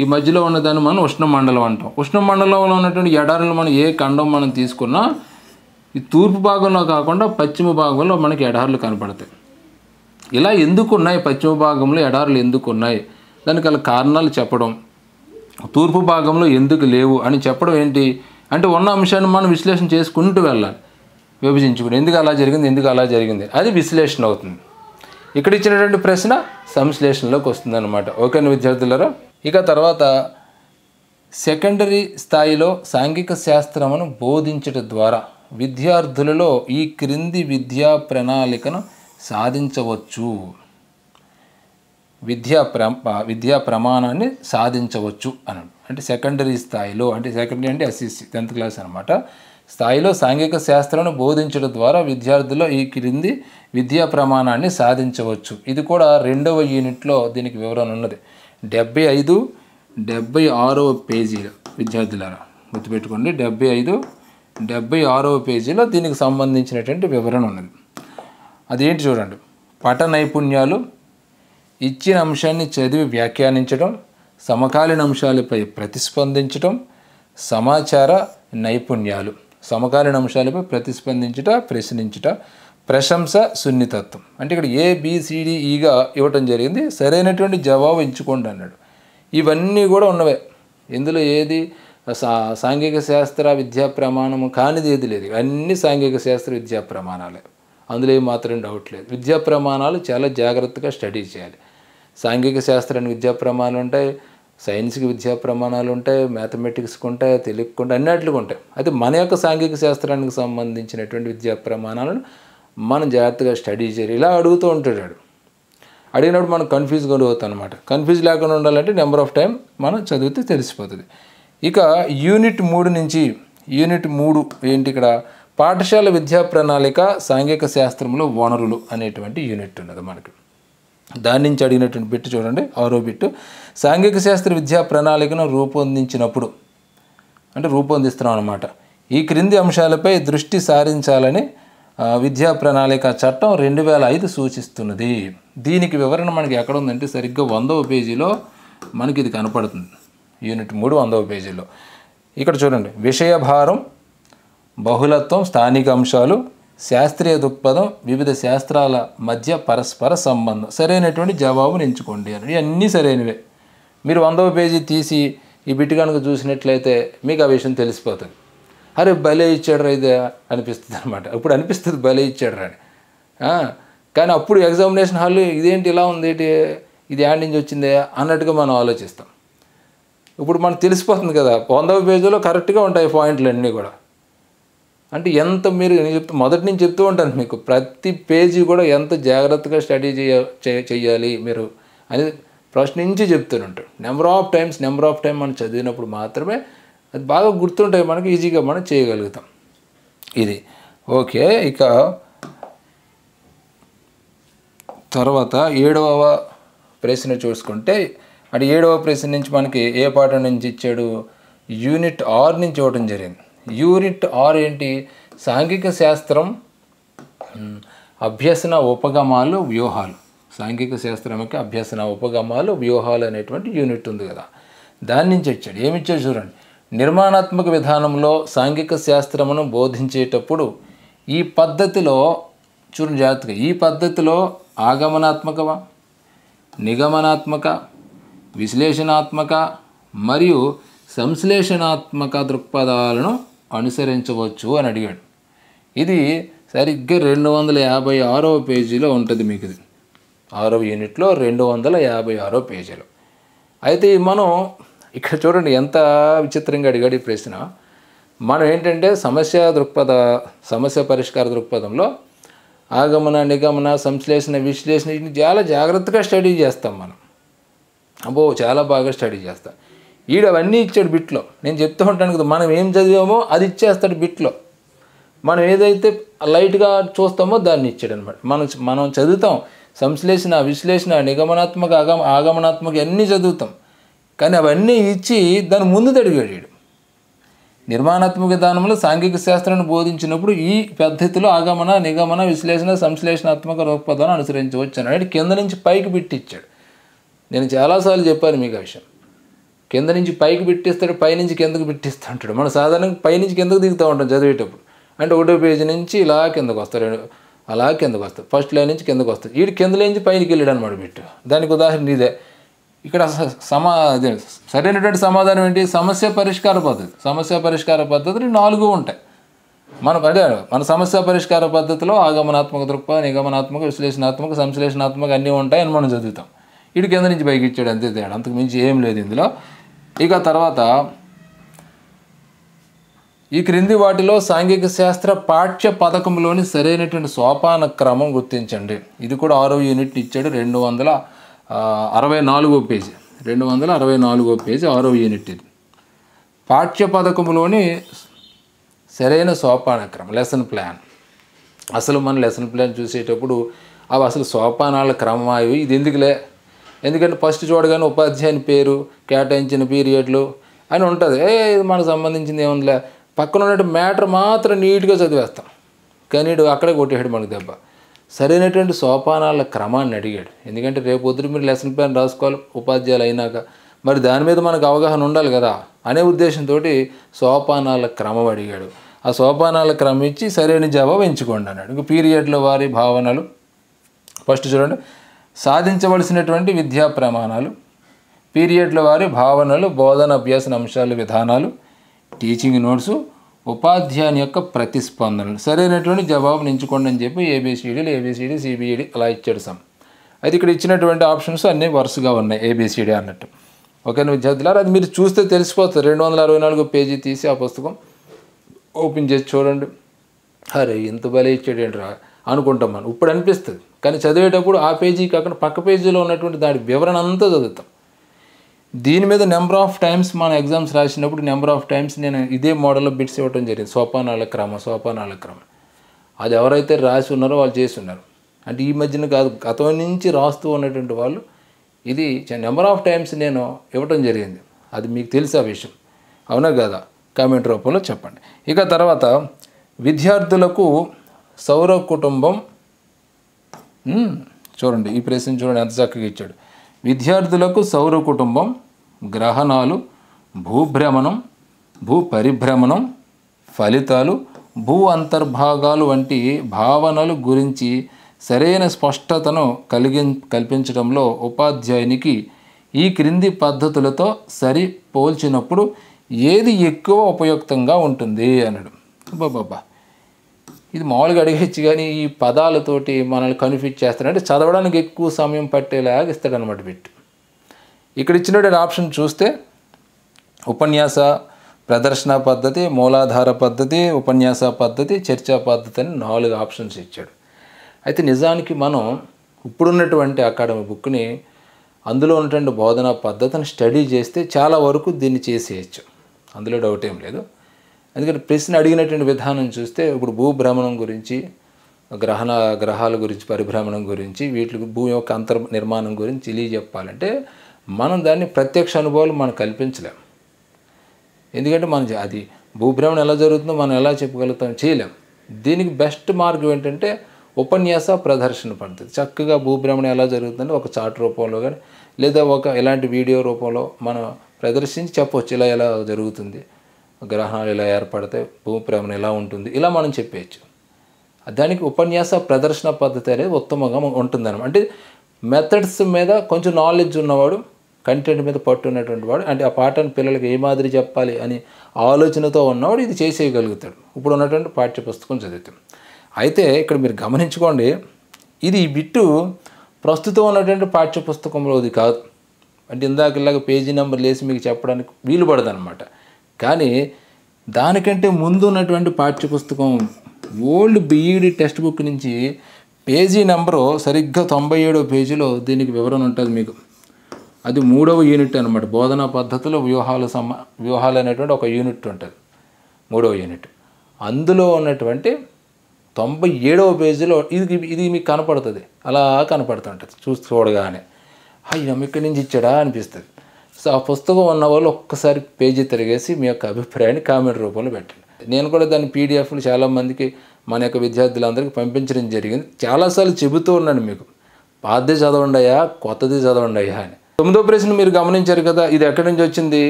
ఈ మధ్యలో ఉన్నదాన్ని మనం ఉష్ణ మండలం అంటాం ఉష్ణ మండలంలో ఉన్నటువంటి ఎడారులు మనం ఏ ఖండం మనం తీసుకున్నా ఈ తూర్పు భాగంలో కాకుండా పశ్చిమ భాగంలో మనకి ఎడారులు కనపడతాయి ఇలా ఎందుకు ఉన్నాయి పశ్చిమ భాగంలో ఎడారులు ఎందుకు ఉన్నాయి దానికి అలా కారణాలు చెప్పడం తూర్పు భాగంలో ఎందుకు లేవు అని చెప్పడం ఏంటి అంటే ఉన్న అంశాన్ని మనం విశ్లేషణ చేసుకుంటూ వెళ్ళాలి విభజించుకుని ఎందుకు అలా జరిగింది ఎందుకు అలా జరిగింది అది విశ్లేషణ అవుతుంది ఇక్కడ ఇచ్చినటువంటి ప్రశ్న సంశ్లేషణలోకి వస్తుందన్నమాట ఓకే విద్యార్థులరా ఇక తర్వాత సెకండరీ స్థాయిలో సాంఘిక శాస్త్రమును బోధించడం ద్వారా విద్యార్థులలో ఈ క్రింది విద్యా ప్రణాళికను సాధించవచ్చు విద్యా ప్ర విద్యా ప్రమాణాన్ని సాధించవచ్చు అని అంటే సెకండరీ స్థాయిలో అంటే సెకండరీ అంటే ఎస్ఎస్సి టెన్త్ క్లాస్ అనమాట స్థాయిలో సాంఘిక శాస్త్రాలను బోధించడం ద్వారా విద్యార్థుల్లో ఈ క్రింది విద్యా ప్రమాణాన్ని సాధించవచ్చు ఇది కూడా రెండవ యూనిట్లో దీనికి వివరణ ఉన్నది డెబ్బై ఐదు డెబ్బై ఆరవ పేజీలో విద్యార్థులారా గుర్తుపెట్టుకోండి డెబ్బై ఐదు డెబ్బై ఆరవ పేజీలో దీనికి సంబంధించినటువంటి వివరణ ఉన్నది అదేంటి చూడండి పట నైపుణ్యాలు ఇచ్చిన అంశాన్ని చదివి వ్యాఖ్యానించడం సమకాలీన అంశాలపై ప్రతిస్పందించడం సమాచార నైపుణ్యాలు సమకాలీన అంశాలపై ప్రతిస్పందించుట ప్రశ్నించుట ప్రశంస సున్నితత్వం అంటే ఇక్కడ ఏబిసిడిఈగా ఇవ్వటం జరిగింది సరైనటువంటి జవాబు ఎంచుకోండి అన్నాడు ఇవన్నీ కూడా ఉన్నవే ఇందులో ఏది సాంఘిక శాస్త్ర విద్యా ప్రమాణము కానిది ఏది లేదు అన్ని సాంఘిక శాస్త్ర విద్యా ప్రమాణాలే అందులో ఏ మాత్రం డౌట్ లేదు విద్యా ప్రమాణాలు చాలా జాగ్రత్తగా స్టడీ చేయాలి సాంఘిక శాస్త్రానికి విద్యా ప్రమాణాలు ఉంటాయి సైన్స్కి విద్యా ప్రమాణాలు ఉంటాయి మ్యాథమెటిక్స్కి ఉంటాయి తెలుగుకుంటాయి అన్నిటికి ఉంటాయి అయితే మన యొక్క సాంఘిక శాస్త్రానికి సంబంధించినటువంటి విద్యా ప్రమాణాలను మనం జాగ్రత్తగా స్టడీ చేయాలి ఇలా అడుగుతూ ఉంటాడు అడిగినప్పుడు మనం కన్ఫ్యూజ్గా అడుగుతాం అనమాట కన్ఫ్యూజ్ లేకుండా ఉండాలంటే నెంబర్ ఆఫ్ టైం మనం చదివితే తెలిసిపోతుంది ఇక యూనిట్ మూడు నుంచి యూనిట్ మూడు ఏంటి ఇక్కడ పాఠశాల విద్యా ప్రణాళిక సాంఘిక శాస్త్రంలో వనరులు అనేటువంటి యూనిట్ ఉన్నది మనకి దాని నుంచి అడిగినటువంటి బిట్టు చూడండి ఆరో బిట్టు సాంఘిక శాస్త్ర విద్యా ప్రణాళికను రూపొందించినప్పుడు అంటే రూపొందిస్తున్నాం అనమాట ఈ క్రింది అంశాలపై దృష్టి సారించాలని విద్యా ప్రణాళిక చట్టం రెండు వేల ఐదు సూచిస్తున్నది దీనికి వివరణ మనకి ఎక్కడ ఉందంటే సరిగ్గా వందవ పేజీలో మనకి ఇది కనపడుతుంది యూనిట్ మూడు వందవ పేజీలో ఇక్కడ చూడండి విషయభారం బహుళత్వం స్థానిక అంశాలు శాస్త్రీయ దృక్పథం వివిధ శాస్త్రాల మధ్య పరస్పర సంబంధం సరైనటువంటి జవాబు ఎంచుకోండి అని ఇవన్నీ సరైనవే మీరు వందవ పేజీ తీసి ఈ బిట్టు కనుక చూసినట్లయితే మీకు ఆ విషయం తెలిసిపోతుంది అరే భలే ఇచ్చాడరా ఇది అనిపిస్తుంది అనమాట ఇప్పుడు అనిపిస్తుంది భలే ఇచ్చాడరా అని కానీ అప్పుడు ఎగ్జామినేషన్ హాల్ ఇదేంటి ఇలా ఉంది ఇది యాడ్ నుంచి వచ్చిందే అన్నట్టుగా మనం ఆలోచిస్తాం ఇప్పుడు మనకు తెలిసిపోతుంది కదా వందవ పేజీలో కరెక్ట్గా ఉంటాయి పాయింట్లు అన్నీ కూడా అంటే ఎంత మీరు నేను చెప్తా మొదటి నుంచి చెప్తూ ఉంటాను మీకు ప్రతి పేజీ కూడా ఎంత జాగ్రత్తగా స్టడీ చేయ చేయాలి మీరు అనేది ప్రశ్నించి చెప్తూనే ఉంటాడు number of times number of time మనం చదివినప్పుడు మాత్రమే అది బాగా గుర్తుంటే మనకి ఈజీగా మనం చేయగలుగుతాం ఇది ఓకే ఇక తర్వాత ఏడవ ప్రశ్న చూసుకుంటే అంటే ఏడవ ప్రశ్న నుంచి మనకి ఏ పాఠం నుంచి ఇచ్చాడు యూనిట్ ఆర్ నుంచి ఇవ్వడం జరిగింది యూనిట్ ఆర్ ఏంటి సాంఘిక శాస్త్రం అభ్యసన ఉపగమాలు వ్యూహాలు సాంఘిక శాస్త్రం యొక్క అభ్యసన ఉపగమాలు వ్యూహాలు అనేటువంటి యూనిట్ ఉంది కదా దాని నుంచి ఇచ్చాడు ఏమిచ్చాడు చూడండి నిర్మాణాత్మక విధానంలో సాంఘిక శాస్త్రమును బోధించేటప్పుడు ఈ పద్ధతిలో చూడు జాగ్రత్తగా ఈ పద్ధతిలో ఆగమనాత్మకవా నిగమనాత్మక విశ్లేషణాత్మక మరియు సంశ్లేషణాత్మక దృక్పథాలను అనుసరించవచ్చు అని అడిగాడు ఇది సరిగ్గా రెండు వందల యాభై ఆరవ పేజీలో ఉంటుంది మీకు ఇది ఆరవ యూనిట్లో రెండు వందల యాభై ఆరో పేజీలో అయితే మనం ఇక్కడ చూడండి ఎంత విచిత్రంగా అడిగాడు ఈ ప్రశ్న మనం ఏంటంటే సమస్య దృక్పథ సమస్య పరిష్కార దృక్పథంలో ఆగమన నిగమన సంశ్లేషణ విశ్లేషణ వీటిని చాలా జాగ్రత్తగా స్టడీ చేస్తాం మనం అబ్బో చాలా బాగా స్టడీ చేస్తాం ఈడు అవన్నీ ఇచ్చాడు బిట్లో నేను చెప్తూ ఉంటాను కదా మనం ఏం చదివామో అది ఇచ్చేస్తాడు బిట్లో మనం ఏదైతే లైట్గా చూస్తామో దాన్ని ఇచ్చాడు అనమాట మనం మనం చదువుతాం సంశ్లేషణ విశ్లేషణ నిగమనాత్మక ఆగమ ఆగమనాత్మక అన్నీ చదువుతాం కానీ అవన్నీ ఇచ్చి దాని ముందు తడిగాడు నిర్మాణాత్మక విధానంలో సాంఘిక శాస్త్రాన్ని బోధించినప్పుడు ఈ పద్ధతిలో ఆగమన నిగమన విశ్లేషణ సంశ్లేషణాత్మక రూపదాన్ని అనుసరించవచ్చు అన్నాడు కింద నుంచి పైకి పెట్టిచ్చాడు నేను చాలాసార్లు చెప్పాను మీకు ఆ విషయం కింద నుంచి పైకి పెట్టిస్తాడు పైనుంచి కిందకు పెట్టిస్తూ ఉంటాడు మనం సాధారణంగా పైనుంచి కిందకు దిగుతూ ఉంటాం చదివేటప్పుడు అంటే ఒకటో పేజీ నుంచి ఇలా కిందకు వస్తాడు అలా కిందకు వస్తాడు ఫస్ట్ లైన్ నుంచి కిందకు వస్తాడు వీడు కింద నుంచి పైకి వెళ్ళాడు అనమాట మీట్టు దానికి ఉదాహరణ ఇదే ఇక్కడ సమా సరైనటువంటి సమాధానం ఏంటి సమస్య పరిష్కార పద్ధతి సమస్య పరిష్కార పద్ధతులు నాలుగు ఉంటాయి మన అదే మన సమస్య పరిష్కార పద్ధతిలో ఆగమనాత్మక దృక్పథ నిగమనాత్మక విశ్లేషణాత్మక సంశ్లేషణాత్మక అన్నీ ఉంటాయని మనం చదువుతాం ఇటు కింద నుంచి పైకి ఇచ్చాడు అంతే తేడా అంతకు మించి ఏం లేదు ఇందులో ఇక తర్వాత ఈ క్రింది వాటిలో సాంఘిక శాస్త్ర పాఠ్య పథకంలోని సరైనటువంటి సోపాన క్రమం గుర్తించండి ఇది కూడా ఆరో యూనిట్ ఇచ్చాడు రెండు వందల అరవై నాలుగో పేజీ రెండు వందల అరవై నాలుగో పేజీ ఆరో యూనిట్ ఇది పాఠ్య పథకంలోని సరైన సోపానక్రమం లెసన్ ప్లాన్ అసలు మనం లెసన్ ప్లాన్ చూసేటప్పుడు అవి అసలు సోపానాల క్రమం అవి ఇది ఎందుకులే ఎందుకంటే ఫస్ట్ చూడగానే ఉపాధ్యాయుని పేరు కేటాయించిన పీరియడ్లు అని ఉంటుంది ఏ ఇది మనకు సంబంధించింది ఏముందిలే పక్కన ఉన్నట్టు మ్యాటర్ మాత్రం నీట్గా చదివేస్తాం కానీ అక్కడే కొట్టేసాడు మనకు దెబ్బ సరైనటువంటి సోపానాల క్రమాన్ని అడిగాడు ఎందుకంటే రేపు పొద్దున మీరు లెసన్ ప్లాన్ రాసుకోవాలి ఉపాధ్యాయులు అయినాక మరి దాని మీద మనకు అవగాహన ఉండాలి కదా అనే ఉద్దేశంతో సోపానాల క్రమం అడిగాడు ఆ సోపానాల క్రమం ఇచ్చి సరైన జవాబు ఎంచుకోండి అన్నాడు ఇంక పీరియడ్ల వారి భావనలు ఫస్ట్ చూడండి సాధించవలసినటువంటి విద్యా ప్రమాణాలు పీరియడ్ల వారి భావనలు బోధన అభ్యాసన అంశాలు విధానాలు టీచింగ్ నోట్సు ఉపాధ్యాయుని యొక్క ప్రతిస్పందనలు సరైనటువంటి జవాబుని ఎంచుకోండి అని చెప్పి ఏబిసిడీలు ఏబిసిడి సిబిఈడి అలా ఇచ్చాడు సమ్ అయితే ఇక్కడ ఇచ్చినటువంటి ఆప్షన్స్ అన్నీ వరుసగా ఉన్నాయి ఏబిసిడి అన్నట్టు ఓకేనా విద్యార్థులారా అది మీరు చూస్తే తెలిసిపోతుంది రెండు వందల అరవై నాలుగు పేజీ తీసి ఆ పుస్తకం ఓపెన్ చేసి చూడండి అరే ఇంత బలే ఇచ్చాడు ఏంట్రా అనుకుంటాం మనం ఇప్పుడు అనిపిస్తుంది కానీ చదివేటప్పుడు ఆ పేజీ కాకుండా పక్క పేజీలో ఉన్నటువంటి దాని వివరణ అంతా చదువుతాం దీని మీద నెంబర్ ఆఫ్ టైమ్స్ మన ఎగ్జామ్స్ రాసినప్పుడు నెంబర్ ఆఫ్ టైమ్స్ నేను ఇదే మోడల్లో బిట్స్ ఇవ్వడం జరిగింది సోపానాల క్రమ సోపానాల క్రమ అది ఎవరైతే రాసి ఉన్నారో వాళ్ళు చేసి ఉన్నారు అంటే ఈ మధ్యన కాదు గతం నుంచి రాస్తూ ఉన్నటువంటి వాళ్ళు ఇది నెంబర్ ఆఫ్ టైమ్స్ నేను ఇవ్వటం జరిగింది అది మీకు తెలిసే ఆ విషయం అవునా కదా కామెంట్ రూపంలో చెప్పండి ఇక తర్వాత విద్యార్థులకు సౌర కుటుంబం చూడండి ఈ ప్రశ్న చూడండి ఎంత చక్కగా ఇచ్చాడు విద్యార్థులకు సౌర కుటుంబం గ్రహణాలు భూభ్రమణం భూ పరిభ్రమణం ఫలితాలు భూ అంతర్భాగాలు వంటి భావనలు గురించి సరైన స్పష్టతను కలిగి కల్పించడంలో ఉపాధ్యాయునికి ఈ క్రింది పద్ధతులతో సరి పోల్చినప్పుడు ఏది ఎక్కువ ఉపయుక్తంగా ఉంటుంది అన్నాడు బాబా ఇది మామూలుగా అడిగచ్చు కానీ ఈ పదాలతోటి మనల్ని కన్ఫ్యూజ్ చేస్తాడు అంటే చదవడానికి ఎక్కువ సమయం పట్టేలాగా ఇస్తాడనమాట బిట్ ఇక్కడ ఇచ్చినటువంటి ఆప్షన్ చూస్తే ఉపన్యాస ప్రదర్శన పద్ధతి మూలాధార పద్ధతి ఉపన్యాస పద్ధతి చర్చా పద్ధతి అని నాలుగు ఆప్షన్స్ ఇచ్చాడు అయితే నిజానికి మనం ఇప్పుడున్నటువంటి అకాడమీ బుక్ని అందులో ఉన్నటువంటి బోధనా పద్ధతిని స్టడీ చేస్తే చాలా వరకు దీన్ని చేసేయచ్చు అందులో డౌట్ ఏం లేదు ఎందుకంటే ప్రశ్న అడిగినటువంటి విధానం చూస్తే ఇప్పుడు భూభ్రమణం గురించి గ్రహణ గ్రహాల గురించి పరిభ్రమణం గురించి వీటికి భూమి యొక్క అంతర్ నిర్మాణం గురించి తెలియజెప్పాలంటే మనం దాన్ని ప్రత్యక్ష అనుభవాలు మనం కల్పించలేం ఎందుకంటే మనం అది భూభ్రమణం ఎలా జరుగుతుందో మనం ఎలా చెప్పగలుగుతాం చేయలేం దీనికి బెస్ట్ మార్గం ఏంటంటే ఉపన్యాస ప్రదర్శన పడుతుంది చక్కగా భూభ్రమణం ఎలా జరుగుతుందంటే ఒక చాట్ రూపంలో కానీ లేదా ఒక ఇలాంటి వీడియో రూపంలో మనం ప్రదర్శించి చెప్పవచ్చు ఇలా ఎలా జరుగుతుంది గ్రహణాలు ఇలా ఏర్పడితే ప్రేమను ఎలా ఉంటుంది ఇలా మనం చెప్పేయచ్చు దానికి ఉపన్యాస ప్రదర్శన పద్ధతి అనేది ఉత్తమంగా ఉంటుందన్నమాట అంటే మెథడ్స్ మీద కొంచెం నాలెడ్జ్ ఉన్నవాడు కంటెంట్ మీద పట్టున్నటువంటి వాడు అంటే ఆ పాఠాన్ని పిల్లలకి ఏ మాదిరి చెప్పాలి అని ఆలోచనతో ఉన్నవాడు ఇది చేసేయగలుగుతాడు ఇప్పుడు ఉన్నటువంటి పాఠ్యపుస్తకం చదువుతాం అయితే ఇక్కడ మీరు గమనించుకోండి ఇది బిట్టు ప్రస్తుతం ఉన్నటువంటి పాఠ్యపుస్తకంలోది కాదు అంటే ఇందాక ఇలాగ పేజీ నెంబర్లు వేసి మీకు చెప్పడానికి వీలు పడదనమాట కానీ దానికంటే ముందు ఉన్నటువంటి పాఠ్యపుస్తకం old B E D e text book నుంచి పేజీ నెంబరు సరిగ్గా తొంభై ఏడో పేజీలో దీనికి వివరణ ఉంటుంది మీకు అది మూడవ యూనిట్ అనమాట బోధనా పద్ధతిలో వ్యూహాలు సమ వ్యూహాలు అనేటువంటి ఒక యూనిట్ ఉంటుంది మూడవ యూనిట్ అందులో ఉన్నటువంటి తొంభై ఏడవ పేజీలో ఇది ఇది మీకు కనపడుతుంది అలా కనపడుతుంటుంది చూసి చూడగానే అయ్యమ్మ ఇక్కడి నుంచి ఇచ్చాడా అనిపిస్తుంది సో ఆ పుస్తకం ఉన్న వాళ్ళు ఒక్కసారి పేజీ తిరిగేసి మీ యొక్క అభిప్రాయాన్ని కామెంట్ రూపంలో పెట్టండి నేను కూడా దాని పీడిఎఫ్లు చాలామందికి మన యొక్క విద్యార్థులందరికీ పంపించడం జరిగింది చాలాసార్లు చెబుతూ ఉన్నాను మీకు పాతది చదవండియా కొత్తది చదవండియా అని తొమ్మిదో ప్రశ్న మీరు గమనించారు కదా ఇది ఎక్కడి నుంచి వచ్చింది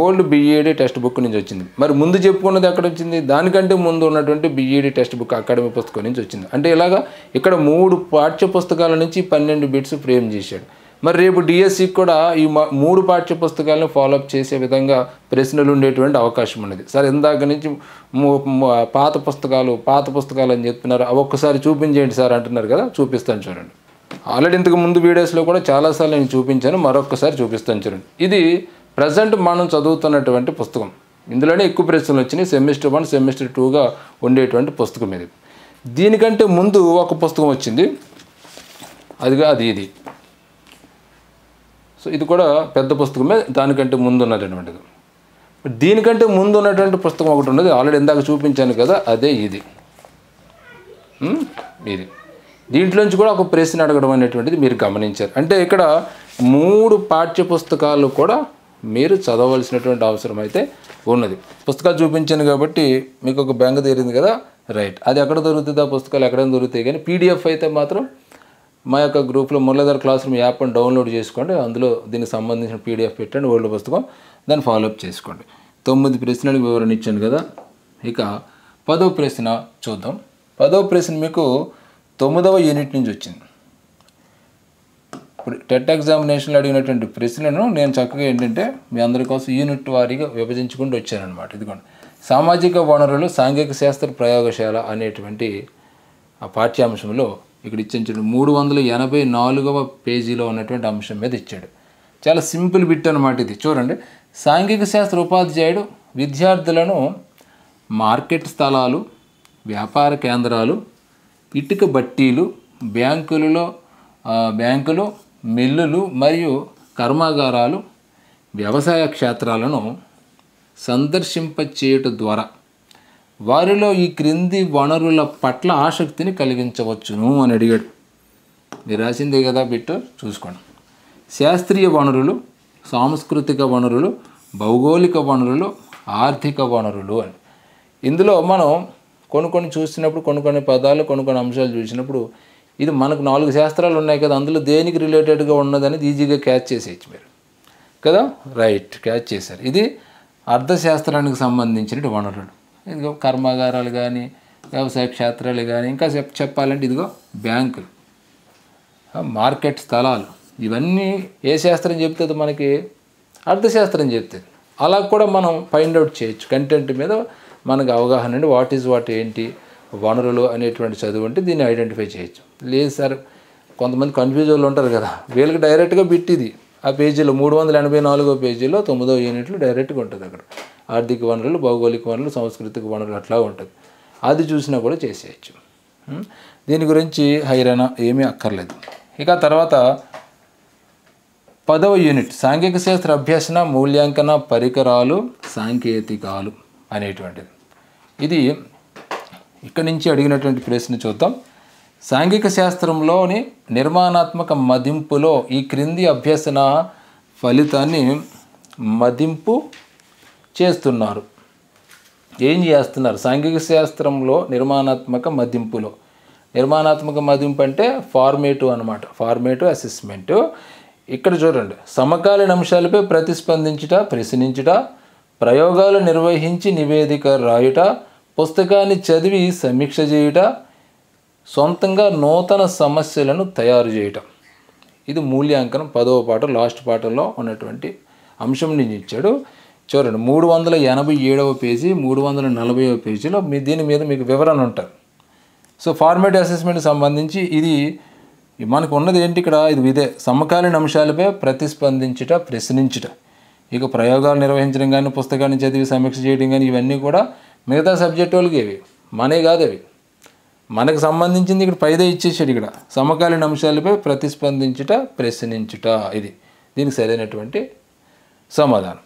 ఓల్డ్ బిఈడి టెక్స్ట్ బుక్ నుంచి వచ్చింది మరి ముందు చెప్పుకున్నది ఎక్కడ వచ్చింది దానికంటే ముందు ఉన్నటువంటి బిఈడి టెక్స్ట్ బుక్ అకాడమీ పుస్తకం నుంచి వచ్చింది అంటే ఇలాగా ఇక్కడ మూడు పాఠ్య పుస్తకాల నుంచి పన్నెండు బిట్స్ ఫ్రేమ్ చేశాడు మరి రేపు డిఎస్సి e కూడా ఈ మూడు పాఠ్య పుస్తకాలను ఫాలోఅప్ చేసే విధంగా ప్రశ్నలు ఉండేటువంటి అవకాశం ఉన్నది సార్ ఇందాక నుంచి పాత పుస్తకాలు పాత పుస్తకాలు అని చెప్తున్నారు అవి ఒక్కసారి చూపించేయండి సార్ అంటున్నారు కదా చూపిస్తాను చూడండి ఆల్రెడీ ఇంతకు ముందు వీడియోస్లో కూడా చాలాసార్లు నేను చూపించాను మరొకసారి చూపిస్తాను చూడండి ఇది ప్రజెంట్ మనం చదువుతున్నటువంటి పుస్తకం ఇందులోనే ఎక్కువ ప్రశ్నలు వచ్చినాయి సెమిస్టర్ వన్ సెమిస్టర్ టూగా ఉండేటువంటి పుస్తకం ఇది దీనికంటే ముందు ఒక పుస్తకం వచ్చింది అదిగా అది ఇది సో ఇది కూడా పెద్ద పుస్తకమే దానికంటే ముందు ఉన్నటువంటిది దీనికంటే ముందు ఉన్నటువంటి పుస్తకం ఒకటి ఉన్నది ఆల్రెడీ ఇందాక చూపించాను కదా అదే ఇది ఇది దీంట్లోంచి కూడా ఒక ప్రశ్న అడగడం అనేటువంటిది మీరు గమనించారు అంటే ఇక్కడ మూడు పాఠ్య పుస్తకాలు కూడా మీరు చదవలసినటువంటి అవసరం అయితే ఉన్నది పుస్తకాలు చూపించాను కాబట్టి మీకు ఒక బెంగ తీరింది కదా రైట్ అది ఎక్కడ దొరుకుతుంది ఆ పుస్తకాలు ఎక్కడైనా దొరుకుతాయి కానీ పీడిఎఫ్ అయితే మాత్రం మా యొక్క గ్రూప్లో మురళీధర్ క్లాస్ రూమ్ యాప్ని డౌన్లోడ్ చేసుకోండి అందులో దీనికి సంబంధించిన పీడిఎఫ్ పెట్టండి ఓల్డ్ పుస్తకం దాన్ని ఫాలోఅప్ చేసుకోండి తొమ్మిది ప్రశ్నలకు వివరణ ఇచ్చాను కదా ఇక పదవ ప్రశ్న చూద్దాం పదవ ప్రశ్న మీకు తొమ్మిదవ యూనిట్ నుంచి వచ్చింది ఇప్పుడు టెట్ ఎగ్జామినేషన్లో అడిగినటువంటి ప్రశ్నలను నేను చక్కగా ఏంటంటే మీ అందరి కోసం యూనిట్ వారీగా విభజించుకుంటూ వచ్చానమాట ఇదిగోండి సామాజిక వనరులు సాంఘిక శాస్త్ర ప్రయోగశాల అనేటువంటి ఆ పాఠ్యాంశంలో ఇక్కడ ఇచ్చాను చూడండి మూడు వందల ఎనభై నాలుగవ పేజీలో ఉన్నటువంటి అంశం మీద ఇచ్చాడు చాలా సింపుల్ బిట్ అనమాట ఇది చూడండి సాంఘిక శాస్త్ర ఉపాధ్యాయుడు విద్యార్థులను మార్కెట్ స్థలాలు వ్యాపార కేంద్రాలు ఇటుక బట్టీలు బ్యాంకులలో బ్యాంకులు మిల్లులు మరియు కర్మాగారాలు వ్యవసాయ క్షేత్రాలను సందర్శింపచేయుట ద్వారా వారిలో ఈ క్రింది వనరుల పట్ల ఆసక్తిని కలిగించవచ్చును అని అడిగాడు మీరు రాసిందే కదా బిట్టు చూసుకోండి శాస్త్రీయ వనరులు సాంస్కృతిక వనరులు భౌగోళిక వనరులు ఆర్థిక వనరులు అని ఇందులో మనం కొన్ని కొన్ని చూసినప్పుడు కొన్ని కొన్ని పదాలు కొన్ని కొన్ని అంశాలు చూసినప్పుడు ఇది మనకు నాలుగు శాస్త్రాలు ఉన్నాయి కదా అందులో దేనికి రిలేటెడ్గా ఉన్నదని ఈజీగా క్యాచ్ చేసేయచ్చు మీరు కదా రైట్ క్యాచ్ చేశారు ఇది అర్థశాస్త్రానికి సంబంధించిన వనరులు ఇదిగో కర్మాగారాలు కానీ వ్యవసాయ క్షేత్రాలు కానీ ఇంకా చెప్పాలంటే ఇదిగో బ్యాంకులు మార్కెట్ స్థలాలు ఇవన్నీ ఏ శాస్త్రం చెప్తుంది మనకి అర్థశాస్త్రం చెప్తుంది అలా కూడా మనం ఫైండ్ అవుట్ చేయొచ్చు కంటెంట్ మీద మనకు అవగాహన అండి వాట్ ఈజ్ వాట్ ఏంటి వనరులు అనేటువంటి చదువు అంటే దీన్ని ఐడెంటిఫై చేయొచ్చు లేదు సార్ కొంతమంది కన్ఫ్యూజ్ వాళ్ళు ఉంటారు కదా వీళ్ళకి డైరెక్ట్గా బిట్టిది ఆ పేజీలో మూడు వందల ఎనభై నాలుగో పేజీలో తొమ్మిదో యూనిట్లు డైరెక్ట్గా ఉంటుంది అక్కడ ఆర్థిక వనరులు భౌగోళిక వనరులు సాంస్కృతిక వనరులు అట్లా ఉంటుంది అది చూసినా కూడా చేసేయచ్చు దీని గురించి హైరాణ ఏమీ అక్కర్లేదు ఇక తర్వాత పదవ యూనిట్ సాంఘిక శాస్త్ర అభ్యసన మూల్యాంకన పరికరాలు సాంకేతికాలు అనేటువంటిది ఇది ఇక్కడి నుంచి అడిగినటువంటి ప్రశ్న చూద్దాం సాంఘిక శాస్త్రంలోని నిర్మాణాత్మక మదింపులో ఈ క్రింది అభ్యసన ఫలితాన్ని మదింపు చేస్తున్నారు ఏం చేస్తున్నారు సాంఘిక శాస్త్రంలో నిర్మాణాత్మక మదింపులో నిర్మాణాత్మక మదింపు అంటే ఫార్మేటివ్ అనమాట ఫార్మేటివ్ అసెస్మెంట్ ఇక్కడ చూడండి సమకాలీన అంశాలపై ప్రతిస్పందించుట ప్రశ్నించుట ప్రయోగాలు నిర్వహించి నివేదిక రాయుట పుస్తకాన్ని చదివి సమీక్ష చేయుట సొంతంగా నూతన సమస్యలను తయారు చేయటం ఇది మూల్యాంకనం పదవ పాట లాస్ట్ పాటలో ఉన్నటువంటి అంశం నుంచి ఇచ్చాడు చూడండి మూడు వందల ఎనభై ఏడవ పేజీ మూడు వందల నలభైవ పేజీలో మీ దీని మీద మీకు వివరణ ఉంటుంది సో ఫార్మేట్ అసెస్మెంట్ సంబంధించి ఇది మనకు ఉన్నది ఏంటి ఇక్కడ ఇది ఇదే సమకాలీన అంశాలపై ప్రతిస్పందించుట ప్రశ్నించుట ఇక ప్రయోగాలు నిర్వహించడం కానీ పుస్తకాన్ని చదివి సమీక్ష చేయడం కానీ ఇవన్నీ కూడా మిగతా సబ్జెక్టు వాళ్ళకి ఇవి మనే కాదు అవి మనకు సంబంధించింది ఇక్కడ పైదే ఇచ్చేసాడు ఇక్కడ సమకాలీన అంశాలపై ప్రతిస్పందించుట ప్రశ్నించుట ఇది దీనికి సరైనటువంటి సమాధానం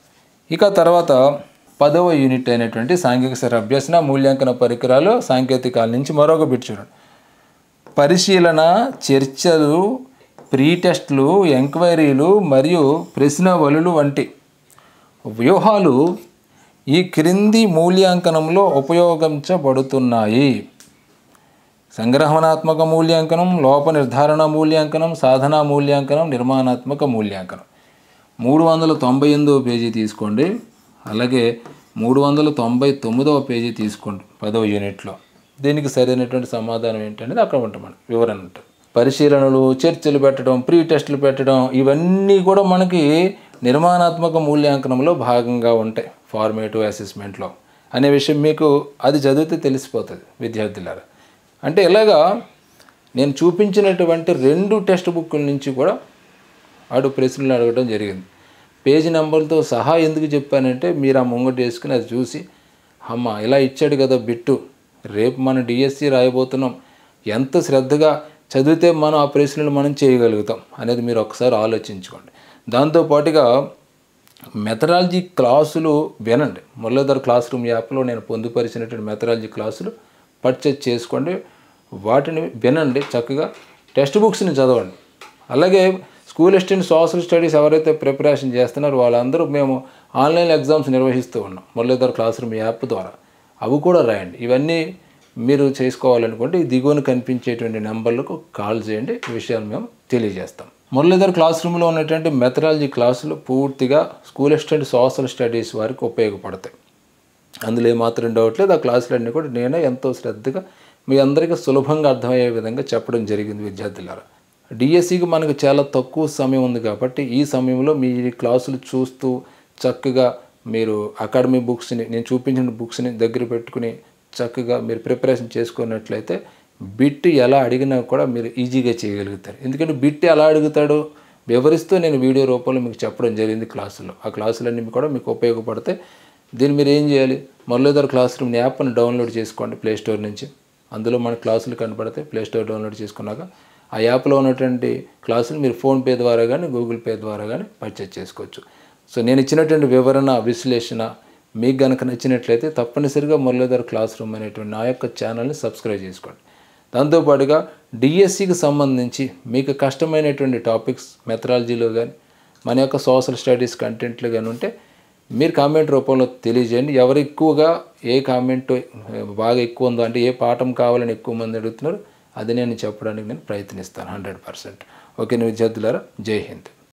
ఇక తర్వాత పదవ యూనిట్ అయినటువంటి సాంఘిక అభ్యసన మూల్యాంకన పరికరాలు సాంకేతికాల నుంచి మరొక బిట్ చూడండి పరిశీలన చర్చలు ప్రీ టెస్ట్లు ఎంక్వైరీలు మరియు వలులు వంటి వ్యూహాలు ఈ క్రింది మూల్యాంకనంలో ఉపయోగించబడుతున్నాయి సంగ్రహణాత్మక మూల్యాంకనం లోప నిర్ధారణ మూల్యాంకనం సాధనా మూల్యాంకనం నిర్మాణాత్మక మూల్యాంకనం మూడు వందల తొంభై ఎనిమిదవ పేజీ తీసుకోండి అలాగే మూడు వందల తొంభై తొమ్మిదవ పేజీ తీసుకోండి పదవ యూనిట్లో దీనికి సరైనటువంటి సమాధానం ఏంటనేది అక్కడ ఉంటాం వివరణ ఉంటుంది పరిశీలనలు చర్చలు పెట్టడం ప్రీ టెస్టులు పెట్టడం ఇవన్నీ కూడా మనకి నిర్మాణాత్మక మూల్యాంకనంలో భాగంగా ఉంటాయి ఫార్మేటివ్ అసెస్మెంట్లో అనే విషయం మీకు అది చదివితే తెలిసిపోతుంది విద్యార్థులారా అంటే ఇలాగా నేను చూపించినటువంటి రెండు టెక్స్ట్ బుక్ల నుంచి కూడా ఆడు ప్రశ్నలు అడగడం జరిగింది పేజీ నెంబర్తో సహా ఎందుకు చెప్పానంటే మీరు ఆ ముంగట వేసుకుని అది చూసి అమ్మ ఇలా ఇచ్చాడు కదా బిట్టు రేపు మనం డిఎస్సి రాయబోతున్నాం ఎంత శ్రద్ధగా చదివితే మనం ఆ ప్రశ్నలు మనం చేయగలుగుతాం అనేది మీరు ఒకసారి ఆలోచించుకోండి దాంతోపాటుగా మెథడాలజీ క్లాసులు వినండి మురళీధర్ క్లాస్ రూమ్ యాప్లో నేను పొందుపరిచినటువంటి మెథడాలజీ క్లాసులు పర్చేజ్ చేసుకోండి వాటిని వినండి చక్కగా టెక్స్ట్ బుక్స్ని చదవండి అలాగే స్కూల్ హిస్టరీ సోషల్ స్టడీస్ ఎవరైతే ప్రిపరేషన్ చేస్తున్నారో వాళ్ళందరూ మేము ఆన్లైన్ ఎగ్జామ్స్ నిర్వహిస్తూ ఉన్నాం మురళీధర్ క్లాస్ రూమ్ యాప్ ద్వారా అవి కూడా రాయండి ఇవన్నీ మీరు చేసుకోవాలనుకుంటే దిగువను కనిపించేటువంటి నెంబర్లకు కాల్ చేయండి విషయాలు మేము తెలియజేస్తాం మురళీధర్ క్లాస్ రూమ్లో ఉన్నటువంటి మెథడాలజీ క్లాసులు పూర్తిగా స్కూల్ స్టడీ సోషల్ స్టడీస్ వారికి ఉపయోగపడతాయి అందులో ఏమాత్రం డౌట్ లేదు ఆ క్లాసులన్నీ కూడా నేనే ఎంతో శ్రద్ధగా మీ అందరికీ సులభంగా అర్థమయ్యే విధంగా చెప్పడం జరిగింది విద్యార్థులారా డిఎస్సికి మనకు చాలా తక్కువ సమయం ఉంది కాబట్టి ఈ సమయంలో మీ క్లాసులు చూస్తూ చక్కగా మీరు అకాడమీ బుక్స్ని నేను చూపించిన బుక్స్ని దగ్గర పెట్టుకుని చక్కగా మీరు ప్రిపరేషన్ చేసుకున్నట్లయితే బిట్ ఎలా అడిగినా కూడా మీరు ఈజీగా చేయగలుగుతారు ఎందుకంటే బిట్ ఎలా అడుగుతాడో వివరిస్తూ నేను వీడియో రూపంలో మీకు చెప్పడం జరిగింది క్లాసులో ఆ క్లాసులన్నీ కూడా మీకు ఉపయోగపడతాయి దీన్ని మీరు ఏం చేయాలి మురళీధర్ క్లాస్ రూమ్ యాప్ని డౌన్లోడ్ చేసుకోండి ప్లేస్టోర్ నుంచి అందులో మన క్లాసులు కనపడితే ప్లేస్టోర్ డౌన్లోడ్ చేసుకున్నాక ఆ యాప్లో ఉన్నటువంటి క్లాసులు మీరు ఫోన్పే ద్వారా కానీ గూగుల్ పే ద్వారా కానీ పర్చేజ్ చేసుకోవచ్చు సో నేను ఇచ్చినటువంటి వివరణ విశ్లేషణ మీకు కనుక నచ్చినట్లయితే తప్పనిసరిగా మురళీధర్ క్లాస్ రూమ్ అనేటువంటి నా యొక్క ఛానల్ని సబ్స్క్రైబ్ చేసుకోండి దాంతోపాటుగా డిఎస్సికి సంబంధించి మీకు కష్టమైనటువంటి టాపిక్స్ మెథడాలజీలో కానీ మన యొక్క సోషల్ స్టడీస్ కంటెంట్లు కానీ ఉంటే మీరు కామెంట్ రూపంలో తెలియజేయండి ఎవరు ఎక్కువగా ఏ కామెంట్ బాగా ఎక్కువ ఉందో అంటే ఏ పాఠం కావాలని ఎక్కువ మంది అడుగుతున్నారు అది నేను చెప్పడానికి నేను ప్రయత్నిస్తాను హండ్రెడ్ పర్సెంట్ ఓకే విద్యార్థులారా జై హింద్